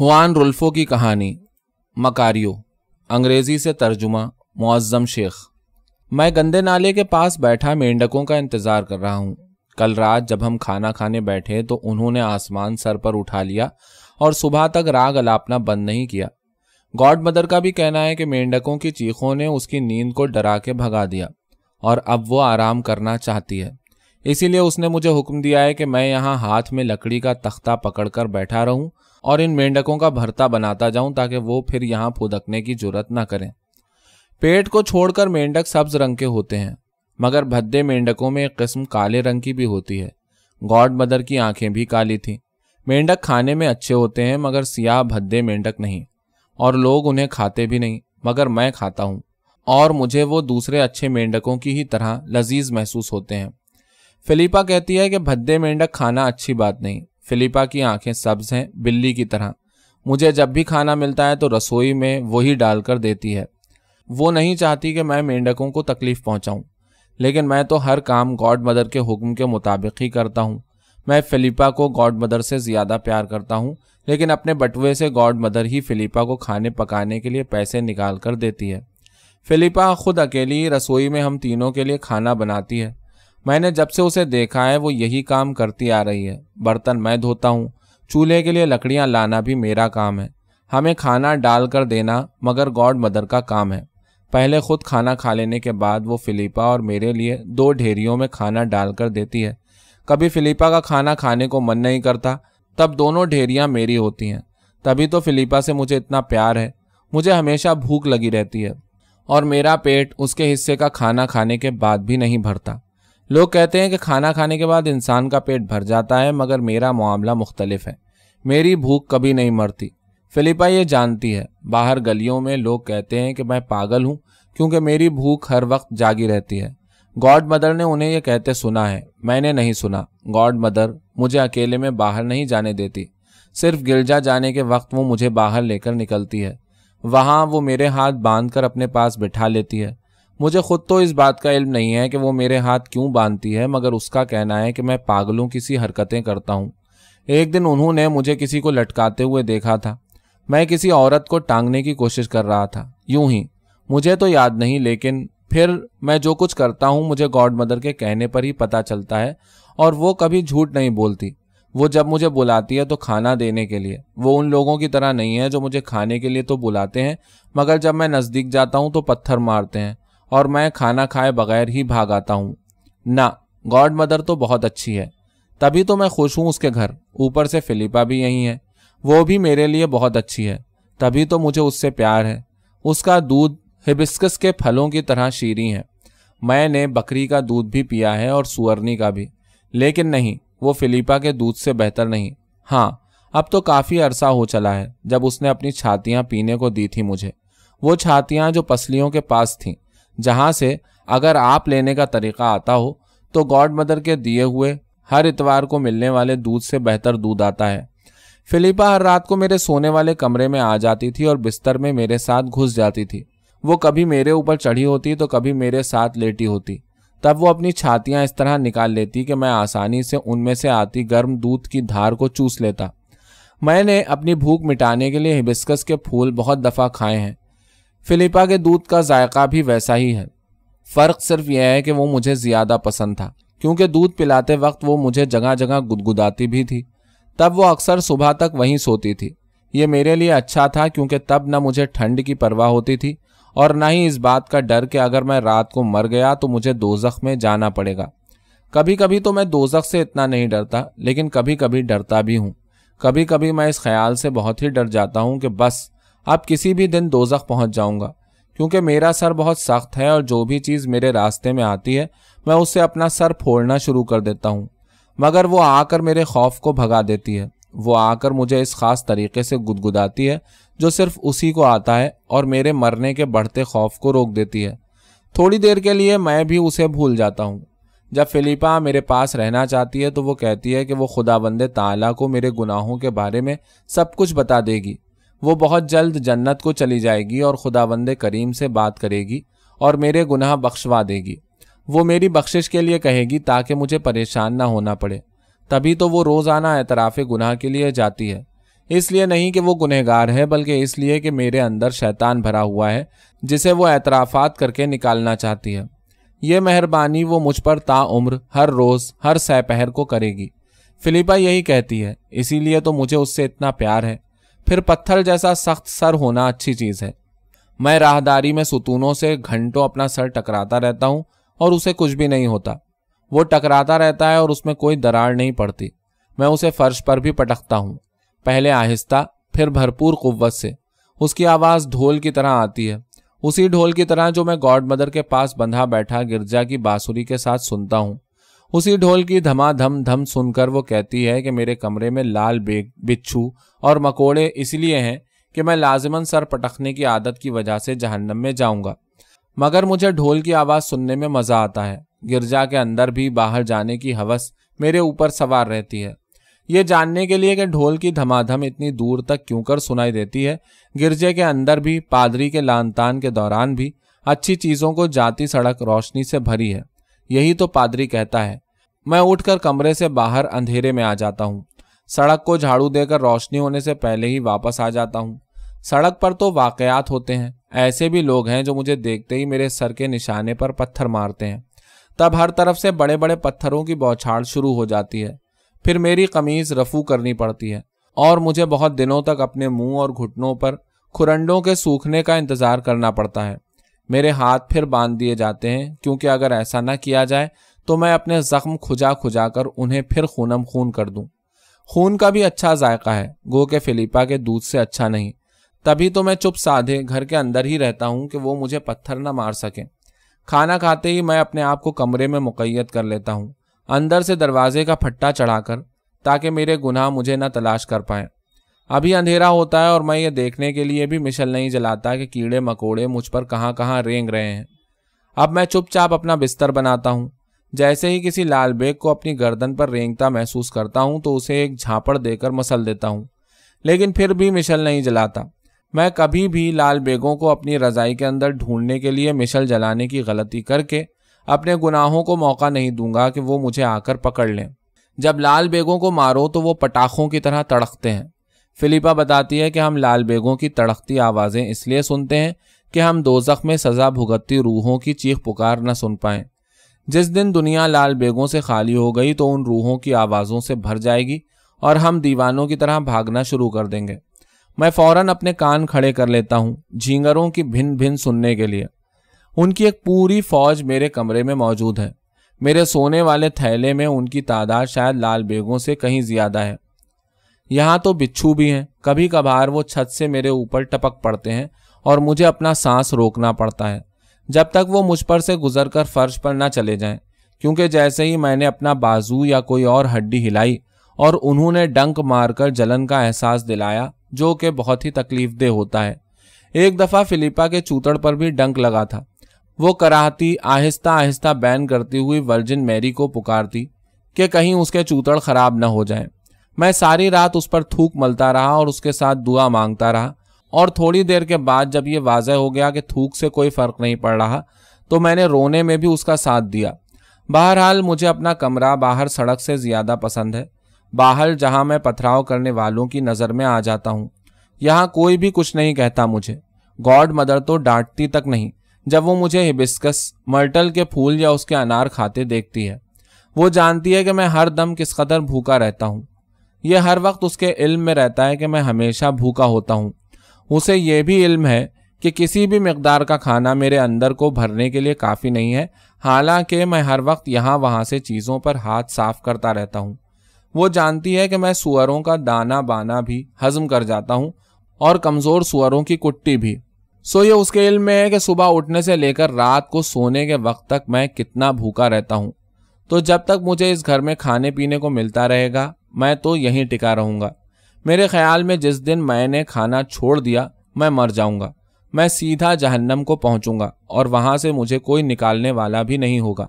Hwan रुल्फो की कहानी मकारियो अंग्रेज़ी से तर्जुमा मुआज़म शेख मैं गंदे नाले के पास बैठा मेंढकों का इंतज़ार कर रहा हूँ कल रात जब हम खाना खाने बैठे तो उन्होंने आसमान सर पर उठा लिया और सुबह तक राग अलापना बंद नहीं किया गॉड मदर का भी कहना है कि मेंढकों की चीखों ने उसकी नींद को डरा के भगा दिया और अब वो आराम करना चाहती है इसीलिए उसने मुझे हुक्म दिया है कि मैं यहाँ हाथ में लकड़ी का तख्ता पकड़कर बैठा रहूं और इन मेंढकों का भरता बनाता जाऊं ताकि वो फिर यहाँ फुदकने की जरूरत न करें पेट को छोड़कर मेंढक सब्ज रंग के होते हैं मगर भद्दे मेंढकों में एक किस्म काले रंग की भी होती है गॉड मदर की आंखें भी काली थी मेंढक खाने में अच्छे होते हैं मगर सियाह भद्दे मेंढक नहीं और लोग उन्हें खाते भी नहीं मगर मैं खाता हूँ और मुझे वो दूसरे अच्छे मेंढकों की ही तरह लजीज महसूस होते हैं फिलिपा कहती है कि भद्दे मेंढक खाना अच्छी बात नहीं फिलिपा की आंखें सब्ज हैं बिल्ली की तरह मुझे जब भी खाना मिलता है तो रसोई में वही डालकर देती है वो नहीं चाहती कि मैं मेंढकों को तकलीफ पहुंचाऊं लेकिन मैं तो हर काम गॉड मदर के हुक्म के मुताबिक ही करता हूं मैं फिलिपा को गॉड मदर से ज़्यादा प्यार करता हूं लेकिन अपने बटुए से गॉड मदर ही फिलिपा को खाने पकाने के लिए पैसे निकाल कर देती है फिलिपा खुद अकेली रसोई में हम तीनों के लिए खाना बनाती है मैंने जब से उसे देखा है वो यही काम करती आ रही है बर्तन मैं धोता हूँ चूल्हे के लिए लकड़ियाँ लाना भी मेरा काम है हमें खाना डाल कर देना मगर गॉड मदर का काम है पहले खुद खाना खा लेने के बाद वो फिलीपा और मेरे लिए दो ढेरियों में खाना डाल कर देती है कभी फिलीपा का खाना खाने को मन नहीं करता तब दोनों ढेरियाँ मेरी होती हैं तभी तो फिलीपा से मुझे इतना प्यार है मुझे हमेशा भूख लगी रहती है और मेरा पेट उसके हिस्से का खाना खाने के बाद भी नहीं भरता लोग कहते हैं कि खाना खाने के बाद इंसान का पेट भर जाता है मगर मेरा मामला मुख्तलिफ है मेरी भूख कभी नहीं मरती फिलिपा ये जानती है बाहर गलियों में लोग कहते हैं कि मैं पागल हूँ क्योंकि मेरी भूख हर वक्त जागी रहती है गॉड मदर ने उन्हें यह कहते सुना है मैंने नहीं सुना गॉड मदर मुझे अकेले में बाहर नहीं जाने देती सिर्फ गिरजा जाने के वक्त वो मुझे बाहर लेकर निकलती है वहाँ वो मेरे हाथ बांध कर अपने पास बिठा लेती है मुझे खुद तो इस बात का इल्म नहीं है कि वो मेरे हाथ क्यों बांधती है मगर उसका कहना है कि मैं पागलों की सी हरकतें करता हूँ एक दिन उन्होंने मुझे किसी को लटकाते हुए देखा था मैं किसी औरत को टांगने की कोशिश कर रहा था यूं ही मुझे तो याद नहीं लेकिन फिर मैं जो कुछ करता हूँ मुझे गॉड मदर के कहने पर ही पता चलता है और वो कभी झूठ नहीं बोलती वो जब मुझे बुलाती है तो खाना देने के लिए वो उन लोगों की तरह नहीं है जो मुझे खाने के लिए तो बुलाते हैं मगर जब मैं नज़दीक जाता हूँ तो पत्थर मारते हैं और मैं खाना खाए बगैर ही भाग आता हूँ ना गॉड मदर तो बहुत अच्छी है तभी तो मैं खुश हूँ उसके घर ऊपर से फिलिपा भी यहीं है वो भी मेरे लिए बहुत अच्छी है तभी तो मुझे उससे प्यार है उसका दूध हिबिस्कस के फलों की तरह शीरी है मैंने बकरी का दूध भी पिया है और सुअरनी का भी लेकिन नहीं वो फिलिपा के दूध से बेहतर नहीं हाँ अब तो काफ़ी अरसा हो चला है जब उसने अपनी छातियाँ पीने को दी थी मुझे वो छातियाँ जो पसलियों के पास थीं जहाँ से अगर आप लेने का तरीका आता हो तो गॉड मदर के दिए हुए हर इतवार को मिलने वाले दूध से बेहतर दूध आता है फिलिपा हर रात को मेरे सोने वाले कमरे में आ जाती थी और बिस्तर में मेरे साथ घुस जाती थी वो कभी मेरे ऊपर चढ़ी होती तो कभी मेरे साथ लेटी होती तब वो अपनी छातियाँ इस तरह निकाल लेती कि मैं आसानी से उनमें से आती गर्म दूध की धार को चूस लेता मैंने अपनी भूख मिटाने के लिए हिबिस्कस के फूल बहुत दफ़ा खाए हैं फिलिपा के दूध का जायका भी वैसा ही है फ़र्क सिर्फ यह है कि वो मुझे ज़्यादा पसंद था क्योंकि दूध पिलाते वक्त वो मुझे जगह जगह गुदगुदाती भी थी तब वो अक्सर सुबह तक वहीं सोती थी ये मेरे लिए अच्छा था क्योंकि तब न मुझे ठंड की परवाह होती थी और ना ही इस बात का डर कि अगर मैं रात को मर गया तो मुझे दोजख में जाना पड़ेगा कभी कभी तो मैं दोजख से इतना नहीं डरता लेकिन कभी कभी डरता भी हूँ कभी कभी मैं इस ख्याल से बहुत ही डर जाता हूँ कि बस अब किसी भी दिन दोजख पहुँच जाऊँगा क्योंकि मेरा सर बहुत सख्त है और जो भी चीज़ मेरे रास्ते में आती है मैं उससे अपना सर फोड़ना शुरू कर देता हूँ मगर वो आकर मेरे खौफ को भगा देती है वो आकर मुझे इस खास तरीके से गुदगुदाती है जो सिर्फ उसी को आता है और मेरे मरने के बढ़ते खौफ को रोक देती है थोड़ी देर के लिए मैं भी उसे भूल जाता हूँ जब फिलीपा मेरे पास रहना चाहती है तो वो कहती है कि वो बंद ताला को मेरे गुनाहों के बारे में सब कुछ बता देगी वो बहुत जल्द जन्नत को चली जाएगी और खुदावंद करीम से बात करेगी और मेरे गुनाह बख्शवा देगी वो मेरी बख्शिश के लिए कहेगी ताकि मुझे परेशान ना होना पड़े तभी तो वो रोज़ाना एतराफ़ गुनाह के लिए जाती है इसलिए नहीं कि वो गुनहगार है बल्कि इसलिए कि मेरे अंदर शैतान भरा हुआ है जिसे वो एतराफ़ात करके निकालना चाहती है ये मेहरबानी वो मुझ पर ताम्र हर रोज़ हर सहपहर को करेगी फिलिपा यही कहती है इसीलिए तो मुझे उससे इतना प्यार है फिर पत्थर जैसा सख्त सर होना अच्छी चीज़ है मैं राहदारी में सुतूनों से घंटों अपना सर टकराता रहता हूं और उसे कुछ भी नहीं होता वो टकराता रहता है और उसमें कोई दरार नहीं पड़ती मैं उसे फर्श पर भी पटकता हूं पहले आहिस्ता फिर भरपूर कुत से उसकी आवाज़ ढोल की तरह आती है उसी ढोल की तरह जो मैं गॉड मदर के पास बंधा बैठा गिरजा की बांसुरी के साथ सुनता हूँ उसी ढोल की धमाधम धम सुनकर वो कहती है कि मेरे कमरे में लाल बिच्छू और मकोड़े इसलिए हैं कि मैं लाजमन सर पटकने की आदत की वजह से जहन्नम में जाऊंगा मगर मुझे ढोल की आवाज़ सुनने में मज़ा आता है गिरजा के अंदर भी बाहर जाने की हवस मेरे ऊपर सवार रहती है ये जानने के लिए कि ढोल की धमाधम इतनी दूर तक क्यों कर सुनाई देती है गिरजे के अंदर भी पादरी के लानतान के दौरान भी अच्छी चीज़ों को जाती सड़क रोशनी से भरी है यही तो पादरी कहता है मैं उठकर कमरे से बाहर अंधेरे में आ जाता हूँ सड़क को झाड़ू देकर रोशनी होने से पहले ही वापस आ जाता हूँ सड़क पर तो वाकयात होते हैं ऐसे भी लोग हैं जो मुझे देखते ही मेरे सर के निशाने पर पत्थर मारते हैं तब हर तरफ से बड़े बड़े पत्थरों की बौछाड़ शुरू हो जाती है फिर मेरी कमीज रफू करनी पड़ती है और मुझे बहुत दिनों तक अपने मुंह और घुटनों पर खुरंडों के सूखने का इंतजार करना पड़ता है मेरे हाथ फिर बांध दिए जाते हैं क्योंकि अगर ऐसा ना किया जाए तो मैं अपने जख्म खुजा खुजा कर उन्हें फिर खूनम खून कर दूं खून का भी अच्छा जायका है गो के फिलीपा के दूध से अच्छा नहीं तभी तो मैं चुप साधे घर के अंदर ही रहता हूँ कि वो मुझे पत्थर ना मार सके खाना खाते ही मैं अपने आप को कमरे में मुकैत कर लेता हूँ अंदर से दरवाजे का फट्टा चढ़ाकर ताकि मेरे गुनाह मुझे न तलाश कर पाए अभी अंधेरा होता है और मैं ये देखने के लिए भी मिशल नहीं जलाता कि कीड़े मकोड़े मुझ पर कहाँ कहाँ रेंग रहे हैं अब मैं चुपचाप अपना बिस्तर बनाता हूँ जैसे ही किसी लाल बेग को अपनी गर्दन पर रेंगता महसूस करता हूँ तो उसे एक झांपड़ देकर मसल देता हूँ लेकिन फिर भी मिशल नहीं जलाता मैं कभी भी लाल बेगों को अपनी रज़ाई के अंदर ढूंढने के लिए मिशल जलाने की गलती करके अपने गुनाहों को मौका नहीं दूंगा कि वो मुझे आकर पकड़ लें जब लाल बेगों को मारो तो वो पटाखों की तरह तड़कते हैं फिलिपा बताती है कि हम लाल बेगों की तड़कती आवाज़ें इसलिए सुनते हैं कि हम दोजख में सज़ा भुगतती रूहों की चीख पुकार न सुन पाएं जिस दिन दुनिया लाल बेगों से खाली हो गई तो उन रूहों की आवाज़ों से भर जाएगी और हम दीवानों की तरह भागना शुरू कर देंगे मैं फौरन अपने कान खड़े कर लेता हूँ झींगरों की भिन्न भिन्न सुनने के लिए उनकी एक पूरी फौज मेरे कमरे में मौजूद है मेरे सोने वाले थैले में उनकी तादाद शायद लाल बेगों से कहीं ज़्यादा है यहाँ तो बिच्छू भी हैं कभी कभार वो छत से मेरे ऊपर टपक पड़ते हैं और मुझे अपना सांस रोकना पड़ता है जब तक वो मुझ पर से गुजर कर फर्श पर ना चले जाएं क्योंकि जैसे ही मैंने अपना बाजू या कोई और हड्डी हिलाई और उन्होंने डंक मारकर जलन का एहसास दिलाया जो कि बहुत ही तकलीफदेह होता है एक दफ़ा फिलिपा के चूतड़ पर भी डंक लगा था वो कराहती आहिस्ता आहिस्ता बैन करती हुई वर्जिन मैरी को पुकारती कि कहीं उसके चूतड़ खराब न हो जाए मैं सारी रात उस पर थूक मलता रहा और उसके साथ दुआ मांगता रहा और थोड़ी देर के बाद जब ये वाजह हो गया कि थूक से कोई फ़र्क नहीं पड़ रहा तो मैंने रोने में भी उसका साथ दिया बहरहाल मुझे अपना कमरा बाहर सड़क से ज़्यादा पसंद है बाहर जहाँ मैं पथराव करने वालों की नज़र में आ जाता हूँ यहाँ कोई भी कुछ नहीं कहता मुझे गॉड मदर तो डांटती तक नहीं जब वो मुझे हिबिस्कस मर्टल के फूल या उसके अनार खाते देखती है वो जानती है कि मैं हर दम किस कदर भूखा रहता हूँ यह हर वक्त उसके इल्म में रहता है कि मैं हमेशा भूखा होता हूँ उसे यह भी इल्म है कि किसी भी मकदार का खाना मेरे अंदर को भरने के लिए काफ़ी नहीं है हालांकि मैं हर वक्त यहाँ वहाँ से चीज़ों पर हाथ साफ करता रहता हूँ वो जानती है कि मैं सुअरों का दाना बाना भी हजम कर जाता हूँ और कमज़ोर सुअरों की कुट्टी भी सो ये उसके इल्म में है कि सुबह उठने से लेकर रात को सोने के वक्त तक मैं कितना भूखा रहता हूँ तो जब तक मुझे इस घर में खाने पीने को मिलता रहेगा मैं तो यहीं टिका रहूँगा मेरे ख्याल में जिस दिन मैंने खाना छोड़ दिया मैं मर जाऊँगा मैं सीधा जहन्नम को पहुँचूँगा और वहाँ से मुझे कोई निकालने वाला भी नहीं होगा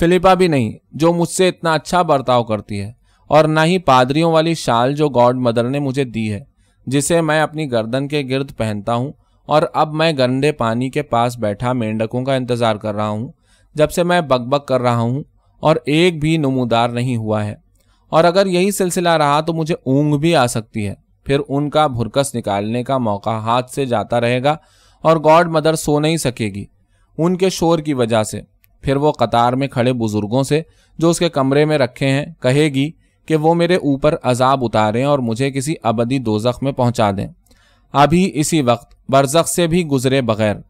फिलिपा भी नहीं जो मुझसे इतना अच्छा बर्ताव करती है और ना ही पादरियों वाली शाल जो गॉड मदर ने मुझे दी है जिसे मैं अपनी गर्दन के गिर्द पहनता हूँ और अब मैं गंदे पानी के पास बैठा मेंढकों का इंतज़ार कर रहा हूँ जब से मैं बकबक कर रहा हूँ और एक भी नमूदार नहीं हुआ है और अगर यही सिलसिला रहा तो मुझे ऊंग भी आ सकती है फिर उनका भुरकस निकालने का मौका हाथ से जाता रहेगा और गॉड मदर सो नहीं सकेगी उनके शोर की वजह से फिर वो कतार में खड़े बुजुर्गों से जो उसके कमरे में रखे हैं कहेगी कि वो मेरे ऊपर अजाब उतारें और मुझे किसी अबदी दोजख में पहुंचा दें अभी इसी वक्त बरजख से भी गुजरे बगैर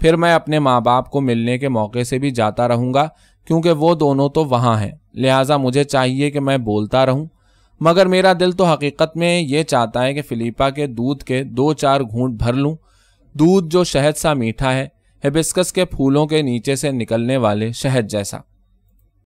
फिर मैं अपने माँ बाप को मिलने के मौके से भी जाता रहूंगा क्योंकि वो दोनों तो वहाँ हैं लिहाजा मुझे चाहिए कि मैं बोलता रहूँ मगर मेरा दिल तो हकीकत में ये चाहता है कि फ़िलीपा के दूध के दो चार घूंट भर लूँ दूध जो शहद सा मीठा है हिबिस्कस के फूलों के नीचे से निकलने वाले शहद जैसा